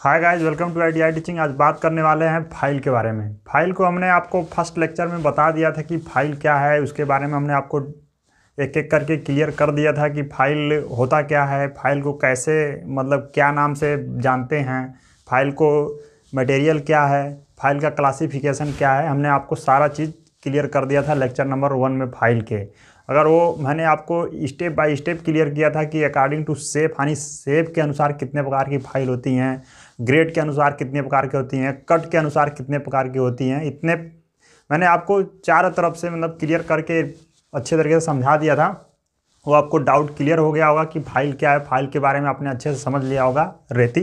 hi guys welcome to I teaching आज बात करने वाले हैं फाइल के बारे में फाइल को हमने आपको फर्स्ट लेक्चर में बता दिया था कि फाइल क्या है उसके बारे में हमने आपको एक एक करके क्लियर कर दिया था कि फाइल होता क्या है फाइल को कैसे मतलब क्या नाम से जानते हैं फाइल को मटेरियल क्या है फाइल का क्लासीफिकेशन क्या है हमने आपको सारा चीज़ क्लियर कर दिया था लेक्चर नंबर वन में फाइल के अगर वो मैंने आपको स्टेप बाय स्टेप क्लियर किया था कि अकॉर्डिंग टू सेप यानी सेप के अनुसार कितने प्रकार की फाइल होती हैं ग्रेड के अनुसार कितने प्रकार की होती हैं कट के अनुसार कितने प्रकार की होती हैं इतने मैंने आपको चारों तरफ से मतलब क्लियर करके अच्छे तरीके से समझा दिया था वो आपको डाउट क्लियर हो गया होगा कि फाइल क्या है फाइल के बारे में आपने अच्छे से समझ लिया होगा रेती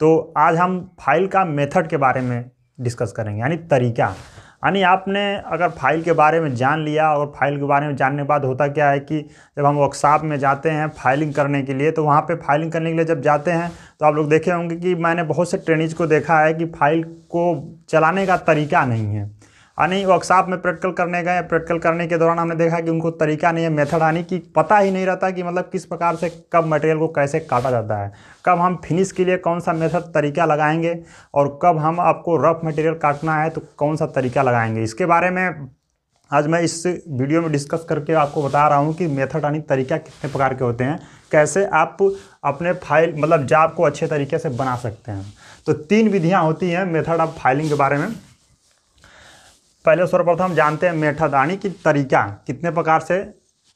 तो आज हम फाइल का मेथड के बारे में डिस्कस करेंगे यानी तरीका यानी आपने अगर फाइल के बारे में जान लिया और फाइल के बारे में जानने के बाद होता क्या है कि जब हम वर्कशॉप में जाते हैं फाइलिंग करने के लिए तो वहाँ पे फाइलिंग करने के लिए जब जाते हैं तो आप लोग देखे होंगे कि मैंने बहुत से ट्रेनिज को देखा है कि फाइल को चलाने का तरीका नहीं है यानी वर्कशॉप में प्रैक्टिकल करने गए प्रैक्टिकल करने के दौरान हमने देखा कि उनको तरीका नहीं है मेथड आने की पता ही नहीं रहता कि मतलब किस प्रकार से कब मटेरियल को कैसे काटा जाता है कब हम फिनिश के लिए कौन सा मेथड तरीका लगाएंगे और कब हम आपको रफ मटेरियल काटना है तो कौन सा तरीका लगाएंगे इसके बारे में आज मैं इस वीडियो में डिस्कस करके आपको बता रहा हूँ कि मेथड यानी तरीका कितने प्रकार के होते हैं कैसे आप अपने फाइल मतलब जाब को अच्छे तरीके से बना सकते हैं तो तीन विधियाँ होती हैं मेथड ऑफ फाइलिंग के बारे में पहले सर्वप्रथम जानते हैं मेथड यानी कि तरीका कितने प्रकार से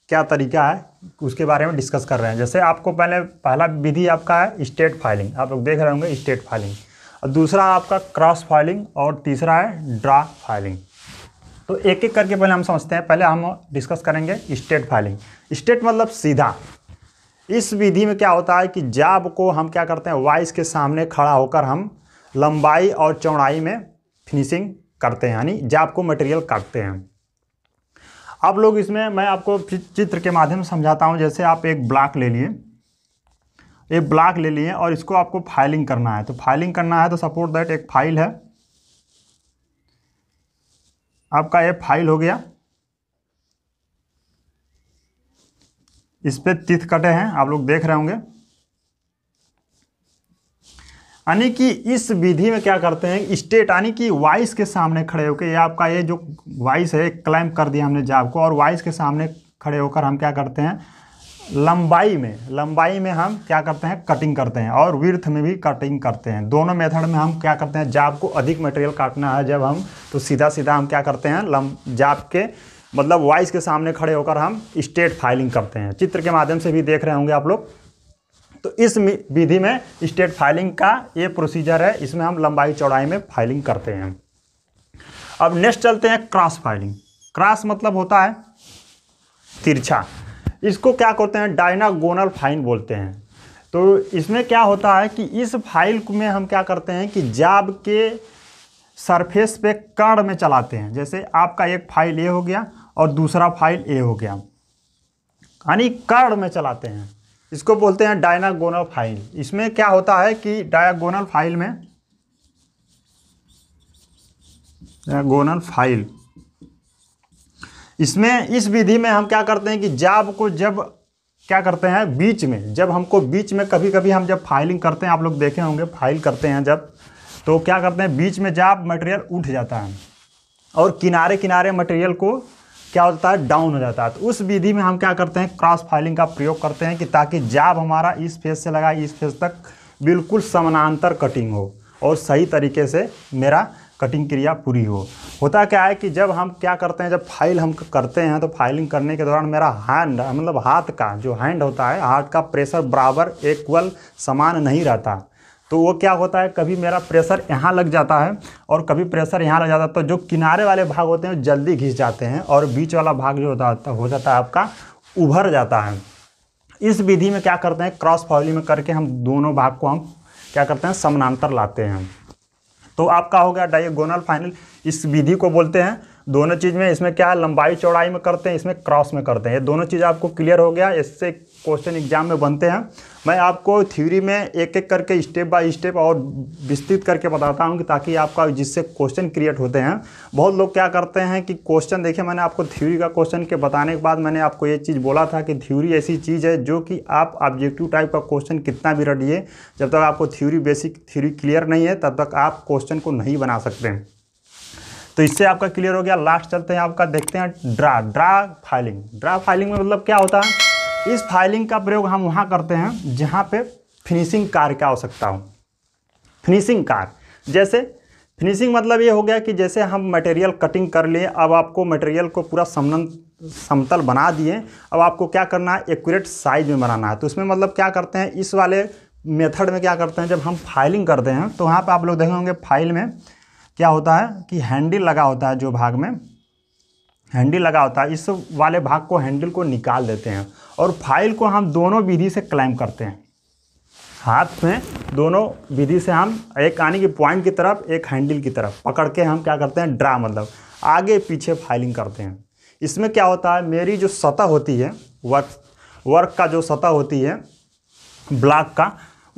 क्या तरीका है उसके बारे में डिस्कस कर रहे हैं जैसे आपको पहले पहला विधि आपका है स्टेट फाइलिंग आप लोग देख रहे होंगे स्टेट फाइलिंग और दूसरा आपका क्रॉस फाइलिंग और तीसरा है ड्रा फाइलिंग तो एक एक करके पहले हम समझते हैं पहले हम डिस्कस करेंगे स्टेट फाइलिंग स्टेट मतलब सीधा इस विधि में क्या होता है कि जाब को हम क्या करते हैं वाइस के सामने खड़ा होकर हम लंबाई और चौड़ाई में फिनिशिंग करते हैं यानी जाप को मटेरियल काटते हैं आप लोग इसमें मैं आपको चित्र के माध्यम से समझाता हूँ जैसे आप एक ब्लॉक ले लिए एक ब्लॉक ले लिए और इसको आपको फाइलिंग करना है तो फाइलिंग करना है तो सपोर्ट दैट एक फाइल है आपका ये फाइल हो गया इस पर तिथ कटे हैं आप लोग देख रहे होंगे यानी कि इस विधि में क्या करते हैं स्टेट यानी कि वाइस के सामने खड़े होकर ये आपका ये जो वाइस है क्लाइम कर दिया हमने जाब को और वाइस के सामने खड़े होकर हम क्या करते हैं लंबाई में लंबाई में हम क्या करते हैं कटिंग करते हैं और विर्थ में भी कटिंग करते हैं दोनों मेथड में हम क्या करते हैं जाब को अधिक मटेरियल काटना है जब हम तो सीधा सीधा हम क्या करते हैं लम जाब के मतलब वाइस के सामने खड़े होकर हम स्टेट फाइलिंग करते हैं चित्र के माध्यम से भी देख रहे होंगे आप लोग तो इस विधि में स्टेट फाइलिंग का ये प्रोसीजर है इसमें हम लंबाई चौड़ाई में फाइलिंग करते हैं अब नेक्स्ट चलते हैं क्रॉस फाइलिंग क्रॉस मतलब होता है तिरछा इसको क्या कहते हैं डायनागोनल फाइन बोलते हैं तो इसमें क्या होता है कि इस फाइल में हम क्या करते हैं कि जाब के सरफेस पे कर्ण में चलाते हैं जैसे आपका एक फाइल ए हो गया और दूसरा फाइल ए हो गया यानी कर्ण में चलाते हैं इसको बोलते हैं डायनागोनल फाइल इसमें क्या होता है कि डायगोनल फाइल में डायगोनल फाइल इसमें इस विधि में हम क्या करते हैं कि जाब को जब क्या करते हैं बीच में जब हमको बीच में कभी कभी हम जब फाइलिंग करते हैं आप लोग देखे होंगे फाइल करते हैं जब तो क्या करते हैं बीच में जाब मटेरियल उठ जाता है और किनारे किनारे मटेरियल को क्या हो जाता है डाउन हो जाता है तो उस विधि में हम क्या करते हैं क्रॉस फाइलिंग का प्रयोग करते हैं कि ताकि जाब हमारा इस फेज से लगा इस फेज तक बिल्कुल समानांतर कटिंग हो और सही तरीके से मेरा कटिंग क्रिया पूरी हो होता क्या है कि जब हम क्या करते हैं जब फाइल हम करते हैं तो फाइलिंग करने के दौरान मेरा हैंड मतलब हाथ का जो हैंड होता है हाथ का प्रेशर बराबर इक्वल समान नहीं रहता तो वो क्या होता है कभी मेरा प्रेशर यहाँ लग जाता है और कभी प्रेशर यहाँ लग जाता है तो जो किनारे वाले भाग होते हैं जल्दी घिस जाते हैं और बीच वाला भाग जो होता हो जाता है आपका उभर जाता है इस विधि में क्या करते हैं क्रॉस फॉली में करके हम दोनों भाग को हम क्या करते हैं समानांतर लाते हैं तो आपका हो गया डायगोनल फाइनल इस विधि को बोलते हैं दोनों चीज़ में इसमें क्या है लंबाई चौड़ाई में करते हैं इसमें क्रॉस में करते हैं ये दोनों चीज़ आपको क्लियर हो गया इससे क्वेश्चन एग्जाम में बनते हैं मैं आपको थ्योरी में एक एक करके स्टेप बाय स्टेप और विस्तृत करके बताता हूँ कि ताकि आपका जिससे क्वेश्चन क्रिएट होते हैं बहुत लोग क्या करते हैं कि क्वेश्चन देखिए मैंने आपको थ्योरी का क्वेश्चन के बताने के बाद मैंने आपको ये चीज़ बोला था कि थ्योरी ऐसी चीज़ है जो कि आप ऑब्जेक्टिव टाइप का क्वेश्चन कितना भी रटिए जब तक आपको थ्योरी बेसिक थ्योरी क्लियर नहीं है तब तक आप क्वेश्चन को नहीं बना सकते हैं तो इससे आपका क्लियर हो गया लास्ट चलते हैं आपका देखते हैं draw draw filing draw filing में मतलब क्या होता है इस फाइलिंग का प्रयोग हम वहाँ करते हैं जहाँ पे फिनिशिंग कार का आवश्यकता हो फिनिशिंग कार जैसे फिनिशिंग मतलब ये हो गया कि जैसे हम मटेरियल कटिंग कर लिए अब आपको मटेरियल को पूरा समन समतल बना दिए अब आपको क्या करना है एक्यूरेट साइज में बनाना है तो उसमें मतलब क्या करते हैं इस वाले मेथड में क्या करते हैं जब हम फाइलिंग करते हैं तो वहाँ पर आप लोग देखेंगे होंगे फाइल में क्या होता है कि हैंडल लगा होता है जो भाग में हैंडल लगा होता है इस वाले भाग को हैंडल को निकाल देते हैं और फाइल को हम दोनों विधि से क्लाइम करते हैं हाथ में दोनों विधि से हम एक आने की पॉइंट की तरफ एक हैंडल की तरफ पकड़ के हम क्या करते हैं ड्रा मतलब आगे पीछे फाइलिंग करते हैं इसमें क्या होता है मेरी जो सतह होती है वर्क वर्क का जो सतह होती है ब्लॉक का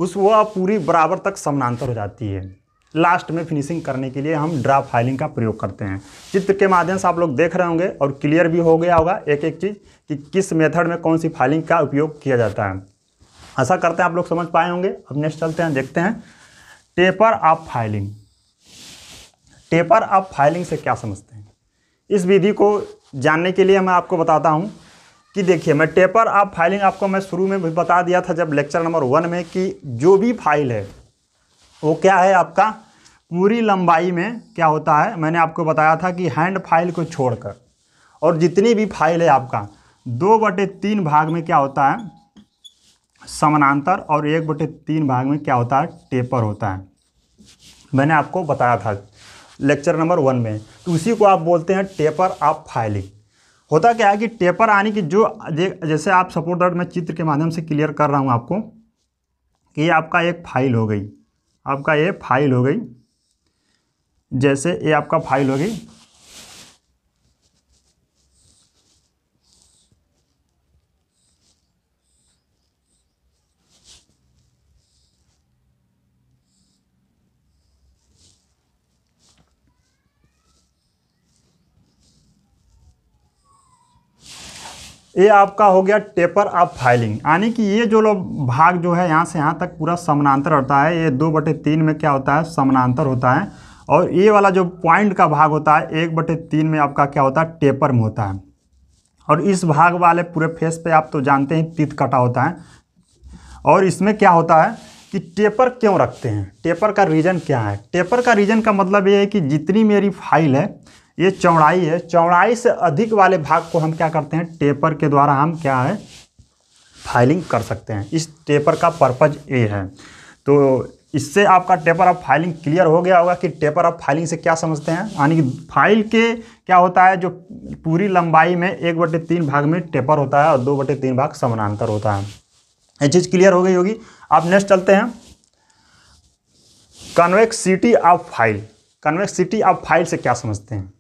उस वह पूरी बराबर तक समानांतर हो जाती है लास्ट में फिनिशिंग करने के लिए हम ड्रा फाइलिंग का प्रयोग करते हैं चित्र के माध्यम से आप लोग देख रहे होंगे और क्लियर भी हो गया होगा एक एक चीज़ कि किस मेथड में कौन सी फाइलिंग का उपयोग किया जाता है ऐसा करते हैं आप लोग समझ पाए होंगे अब नेक्स्ट चलते हैं देखते हैं taper off filing taper off filing से क्या समझते हैं इस विधि को जानने के लिए मैं आपको बताता हूँ कि देखिए मैं टेपर ऑफ फाइलिंग आपको मैं शुरू में भी बता दिया था जब लेक्चर नंबर वन में कि जो भी फाइल है वो क्या है आपका पूरी लंबाई में क्या होता है मैंने आपको बताया था कि हैंड फाइल को छोड़कर और जितनी भी फाइल है आपका दो बटे तीन भाग में क्या होता है समानांतर और एक बटे तीन भाग में क्या होता है टेपर होता है मैंने आपको बताया था लेक्चर नंबर वन में तो उसी को आप बोलते हैं टेपर ऑफ फाइलिंग होता क्या है कि टेपर आने की जो जैसे आप सपोर्ट डॉट में चित्र के माध्यम से क्लियर कर रहा हूँ आपको कि आपका एक फाइल हो गई आपका ये फाइल हो गई जैसे ये आपका फाइल होगी ये आपका हो गया टेपर ऑफ फाइलिंग यानी कि ये जो लोग भाग जो है यहाँ से यहाँ तक पूरा समानांतर होता है ये दो बटे तीन में क्या होता है समानांतर होता है और ये वाला जो पॉइंट का भाग होता है एक बटे तीन में आपका क्या होता है टेपर में होता है और इस भाग वाले पूरे फेस पे आप तो जानते हैं तित कटा होता है और इसमें क्या होता है कि टेपर क्यों रखते हैं टेपर का रीज़न क्या है टेपर का रीज़न का मतलब ये है कि जितनी मेरी फाइल है ये चौड़ाई है चौड़ाई से अधिक वाले भाग को हम क्या करते हैं टेपर के द्वारा हम क्या है फाइलिंग कर सकते हैं इस टेपर का पर्पज़ ये है तो इससे आपका टेपर ऑफ फाइलिंग क्लियर हो गया होगा कि टेपर ऑफ फाइलिंग से क्या समझते हैं यानी कि फाइल के क्या होता है जो पूरी लंबाई में एक बटे तीन भाग में टेपर होता है और दो बटे तीन भाग समानांतर होता है ये चीज़ क्लियर हो गई होगी आप नेक्स्ट चलते हैं convexity of file convexity of file से क्या समझते हैं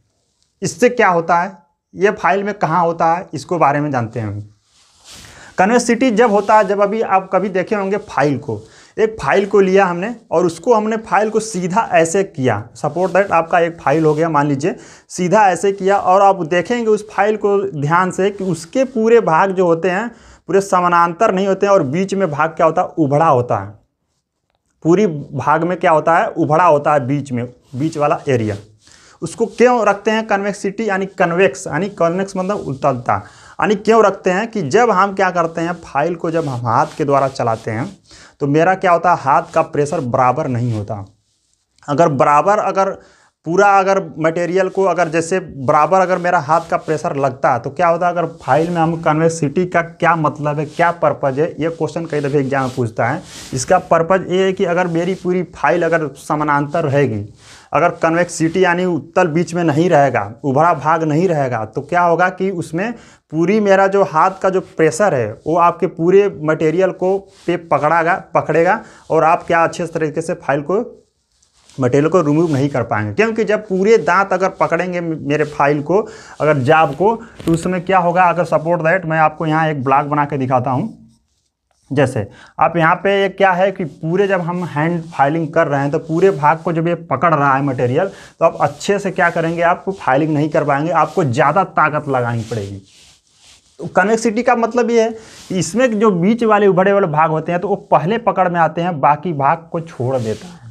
इससे क्या होता है ये फाइल में कहाँ होता है इसको बारे में जानते हैं हम कन्वेक्सिटी जब होता है जब अभी आप कभी देखे होंगे फाइल को एक फाइल को लिया हमने और उसको हमने फाइल को सीधा ऐसे किया सपोर्ट दैट आपका एक फाइल हो गया मान लीजिए सीधा ऐसे किया और आप देखेंगे उस फाइल को ध्यान से कि उसके पूरे भाग जो होते हैं पूरे समानांतर नहीं होते हैं और बीच में भाग क्या होता है उभड़ा होता है पूरी भाग में क्या होता है उभड़ा होता है बीच में बीच वाला एरिया उसको क्यों रखते हैं कन्वेक्सिटी यानी कन्वेक्स यानी कन्वेक्स मतलब उतलता यानी क्यों रखते हैं कि जब हम क्या करते हैं फाइल को जब हम हाथ के द्वारा चलाते हैं तो मेरा क्या होता है हाथ का प्रेशर बराबर नहीं होता अगर बराबर अगर पूरा अगर मटेरियल को अगर जैसे बराबर अगर मेरा हाथ का प्रेशर लगता है तो क्या होता है अगर फाइल में हम कन्वेसिटी का क्या मतलब है क्या पर्पज़ है ये क्वेश्चन कई दफ़े एग्जाम में पूछता है इसका पर्पज़ ये है कि अगर मेरी पूरी फाइल अगर समानांतर रहेगी अगर कन्वेक्सिटी यानी उत्तल बीच में नहीं रहेगा उभरा भाग नहीं रहेगा तो क्या होगा कि उसमें पूरी मेरा जो हाथ का जो प्रेशर है वो आपके पूरे मटेरियल को पे पकड़ागा पकड़ेगा और आप क्या अच्छे तरीके से फाइल को मटेरियल को रिमूव नहीं कर पाएंगे क्योंकि जब पूरे दांत अगर पकड़ेंगे मेरे फाइल को अगर जाब को तो उसमें क्या होगा अगर सपोर्ट दैट मैं आपको यहाँ एक ब्लॉक बना के दिखाता हूँ जैसे आप यहाँ पे ये क्या है कि पूरे जब हम हैंड फाइलिंग कर रहे हैं तो पूरे भाग को जब ये पकड़ रहा है मटेरियल तो आप अच्छे से क्या करेंगे आप फाइलिंग नहीं कर पाएंगे आपको ज़्यादा ताकत लगानी पड़ेगी तो कनेक्सिटी का मतलब ये है इसमें जो बीच वाले उभरे वाले भाग होते हैं तो वो पहले पकड़ में आते हैं बाकी भाग को छोड़ देता है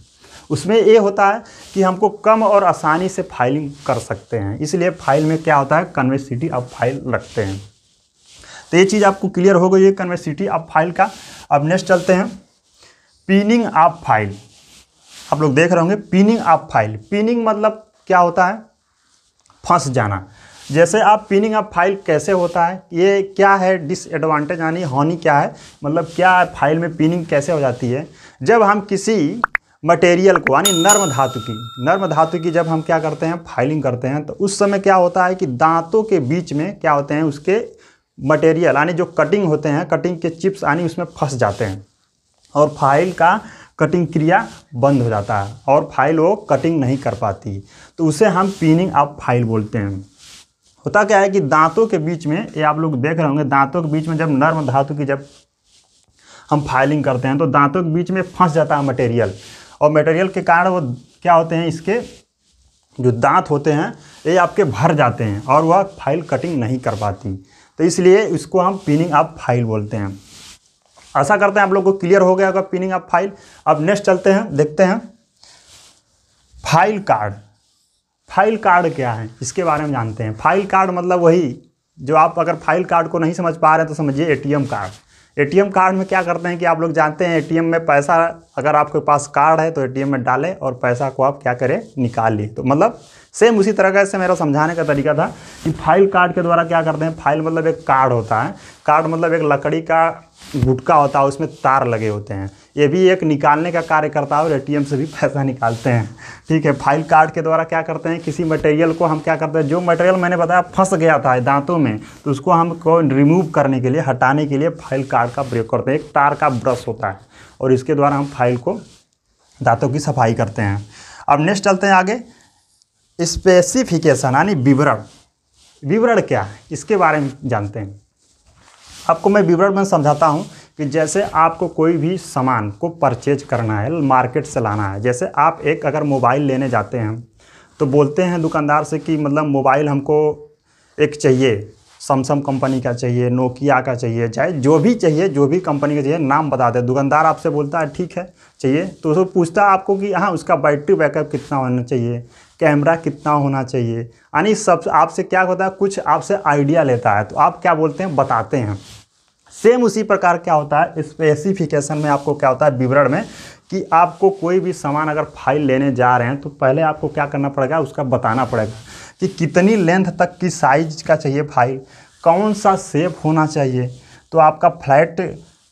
उसमें ये होता है कि हमको कम और आसानी से फाइलिंग कर सकते हैं इसलिए फाइल में क्या होता है कन्वेक्सिटी आप फाइल रखते हैं तो ये चीज़ आपको क्लियर हो गई है कन्वेसिटी ऑफ फाइल का अब नेक्स्ट चलते हैं पिनिंग ऑफ फाइल आप लोग देख रहे होंगे पिनिंग ऑफ फाइल पिनिंग मतलब क्या होता है फंस जाना जैसे आप पिनिंग ऑफ फाइल कैसे होता है ये क्या है डिसएडवांटेज यानी हानि क्या है मतलब क्या है फाइल में पिनिंग कैसे हो जाती है जब हम किसी मटेरियल को यानी नर्म धातु की नर्म धातु की जब हम क्या करते हैं फाइलिंग करते हैं तो उस समय क्या होता है कि दांतों के बीच में क्या होते हैं उसके मटेरियल यानी जो कटिंग होते हैं कटिंग के चिप्स यानी उसमें फंस जाते हैं और फाइल का कटिंग क्रिया बंद हो जाता है और फाइल वो कटिंग नहीं कर पाती तो उसे हम पिनिंग ऑफ फाइल बोलते हैं होता क्या है कि दांतों के बीच में ये आप लोग देख रहे होंगे दांतों के बीच में जब नर्म धातु की जब हम फाइलिंग करते हैं तो दांतों के बीच में फंस जाता है मटेरियल और मटेरियल के कारण वो क्या होते हैं इसके जो दांत होते हैं ये आपके भर जाते हैं और वह फाइल कटिंग नहीं कर पाती तो इसलिए इसको हम पिनिंग ऑफ फाइल बोलते हैं आशा करते हैं आप लोग को क्लियर हो गया होगा पिनिंग ऑफ फाइल अब नेक्स्ट चलते हैं देखते हैं फाइल कार्ड फाइल कार्ड क्या है इसके बारे में जानते हैं फाइल कार्ड मतलब वही जो आप अगर फाइल कार्ड को नहीं समझ पा रहे हैं तो समझिए एटीएम कार्ड एटीएम कार्ड में क्या करते हैं कि आप लोग जानते हैं एटीएम में पैसा अगर आपके पास कार्ड है तो एटीएम में डालें और पैसा को आप क्या करें निकाल लें तो मतलब सेम उसी तरह का इससे मेरा समझाने का तरीका था कि फाइल कार्ड के द्वारा क्या करते हैं फाइल मतलब एक कार्ड होता है कार्ड मतलब एक लकड़ी का गुटका होता है उसमें तार लगे होते हैं ये भी एक निकालने का कार्य करता है और एटीएम से भी पैसा निकालते हैं ठीक है फाइल कार्ड के द्वारा क्या करते हैं किसी मटेरियल को हम क्या करते हैं जो मटेरियल मैंने बताया फंस गया था दांतों में तो उसको हम को रिमूव करने के लिए हटाने के लिए फाइल कार्ड का प्रयोग करते हैं एक तार का ब्रश होता है और इसके द्वारा हम फाइल को दांतों की सफाई करते हैं अब नेक्स्ट चलते हैं आगे स्पेसिफिकेशन यानी विवरण विवरण क्या है इसके बारे में जानते हैं आपको मैं विवरण में समझाता हूँ कि जैसे आपको कोई भी सामान को परचेज करना है मार्केट से लाना है जैसे आप एक अगर मोबाइल लेने जाते हैं तो बोलते हैं दुकानदार से कि मतलब मोबाइल हमको एक चाहिए सैमसंग कंपनी का चाहिए नोकिया का चाहिए चाहे जो भी चाहिए जो भी कंपनी का चाहिए नाम बता दे दुकानदार आपसे बोलता है ठीक है चाहिए तो उसको पूछता है आपको कि हाँ उसका बैटरी बैकअप कितना होना चाहिए कैमरा कितना होना चाहिए यानी सब आपसे क्या होता है कुछ आपसे आइडिया लेता है तो आप क्या बोलते हैं बताते हैं सेम उसी प्रकार क्या होता है स्पेसिफिकेशन में आपको क्या होता है विवरण में कि आपको कोई भी सामान अगर फाइल लेने जा रहे हैं तो पहले आपको क्या करना पड़ेगा उसका बताना पड़ेगा कि कितनी लेंथ तक की साइज का चाहिए फाइल कौन सा सेप होना चाहिए तो आपका फ्लैट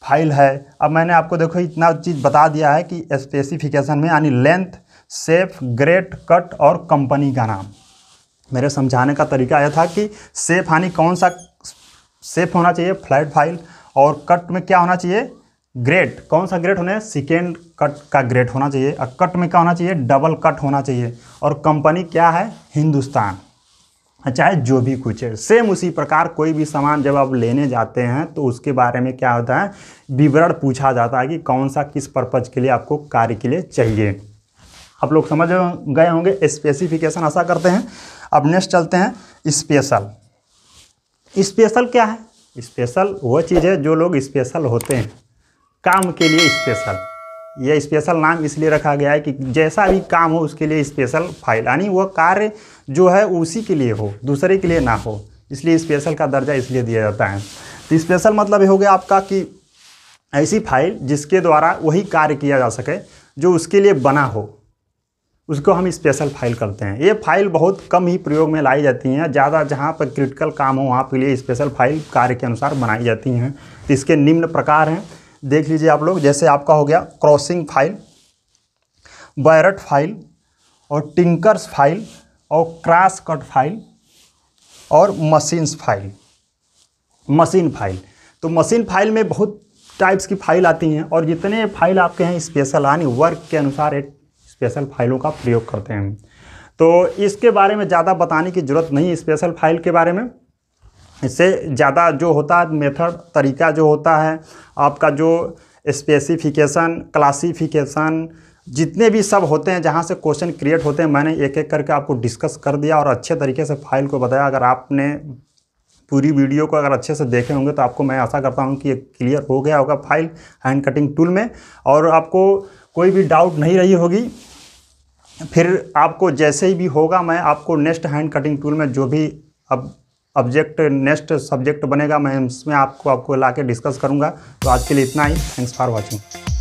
फाइल है अब मैंने आपको देखो इतना चीज़ बता दिया है कि स्पेसिफिकेशन में यानी लेंथ सेप ग्रेट कट और कंपनी का नाम मेरे समझाने का तरीका यह था कि सेफ यानी कौन सा सेफ होना चाहिए फ्लैट फाइल और कट में क्या होना चाहिए ग्रेट कौन सा ग्रेट होना है सेकेंड कट का ग्रेट होना चाहिए और कट में क्या होना चाहिए डबल कट होना चाहिए और कंपनी क्या है हिंदुस्तान चाहे अच्छा, जो भी कुछ है सेम उसी प्रकार कोई भी सामान जब आप लेने जाते हैं तो उसके बारे में क्या होता है विवरण पूछा जाता है कि कौन सा किस पर्पज़ के लिए आपको कार्य के लिए चाहिए आप लोग समझ गए होंगे स्पेसिफिकेशन ऐसा करते हैं अब नेक्स्ट चलते हैं स्पेशल स्पेशल क्या है स्पेशल वो चीज़ है जो लोग स्पेशल होते हैं काम के लिए स्पेशल यह स्पेशल नाम इसलिए रखा गया है कि जैसा भी काम हो उसके लिए स्पेशल फाइल यानी वह कार्य जो है उसी के लिए हो दूसरे के लिए ना हो इसलिए स्पेशल का दर्जा इसलिए दिया जाता है तो स्पेशल मतलब ये हो गया आपका कि ऐसी फाइल जिसके द्वारा वही कार्य किया जा सके जो उसके लिए बना हो उसको हम स्पेशल फाइल करते हैं ये फाइल बहुत कम ही प्रयोग में लाई जाती हैं ज़्यादा जहाँ पर क्रिटिकल काम हो वहाँ के लिए स्पेशल फाइल कार्य के अनुसार बनाई जाती हैं तो इसके निम्न प्रकार हैं देख लीजिए आप लोग जैसे आपका हो गया क्रॉसिंग फाइल बैरट फाइल और टिंकर्स फाइल और क्रास कट फाइल और मशीन्स फाइल मशीन फाइल तो मशीन फाइल में बहुत टाइप्स की फाइल आती हैं और जितने फाइल आपके हैं स्पेशल यानी वर्क के अनुसार एक स्पेशल फाइलों का प्रयोग करते हैं तो इसके बारे में ज़्यादा बताने की ज़रूरत नहीं है स्पेशल फाइल के बारे में इससे ज़्यादा जो होता है मेथड तरीका जो होता है आपका जो स्पेसिफिकेशन क्लासिफिकेशन जितने भी सब होते हैं जहाँ से क्वेश्चन क्रिएट होते हैं मैंने एक एक करके आपको डिस्कस कर दिया और अच्छे तरीके से फाइल को बताया अगर आपने पूरी वीडियो को अगर अच्छे से देखे होंगे तो आपको मैं आशा करता हूँ कि ये क्लियर हो गया होगा फाइल हैंड कटिंग टूल में और आपको कोई भी डाउट नहीं रही होगी फिर आपको जैसे ही भी होगा मैं आपको नेक्स्ट हैंड कटिंग टूल में जो भी अब ऑब्जेक्ट नेक्स्ट सब्जेक्ट बनेगा मैं उसमें आपको आपको ला के डिस्कस करूँगा तो आज के लिए इतना ही थैंक्स फॉर वॉचिंग